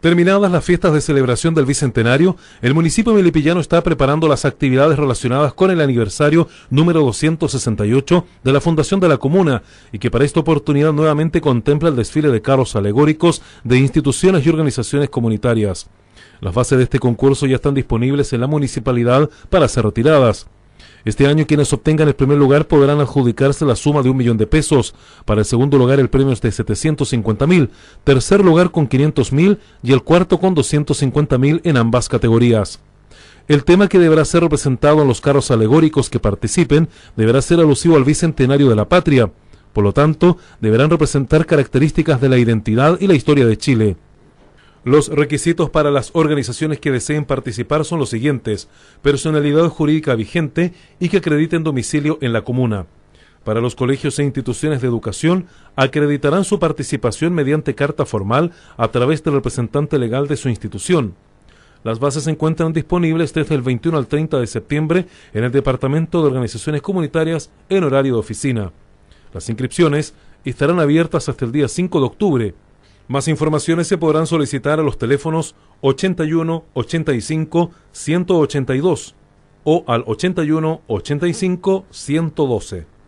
Terminadas las fiestas de celebración del Bicentenario, el municipio melipillano está preparando las actividades relacionadas con el aniversario número 268 de la fundación de la comuna y que para esta oportunidad nuevamente contempla el desfile de carros alegóricos de instituciones y organizaciones comunitarias. Las bases de este concurso ya están disponibles en la municipalidad para ser retiradas. Este año quienes obtengan el primer lugar podrán adjudicarse la suma de un millón de pesos. Para el segundo lugar el premio es de 750 mil, tercer lugar con 500 mil y el cuarto con 250 mil en ambas categorías. El tema que deberá ser representado en los carros alegóricos que participen deberá ser alusivo al bicentenario de la patria. Por lo tanto, deberán representar características de la identidad y la historia de Chile. Los requisitos para las organizaciones que deseen participar son los siguientes. Personalidad jurídica vigente y que acrediten domicilio en la comuna. Para los colegios e instituciones de educación, acreditarán su participación mediante carta formal a través del representante legal de su institución. Las bases se encuentran disponibles desde el 21 al 30 de septiembre en el Departamento de Organizaciones Comunitarias en horario de oficina. Las inscripciones estarán abiertas hasta el día 5 de octubre. Más informaciones se podrán solicitar a los teléfonos 81 85 182 o al 81 85 112.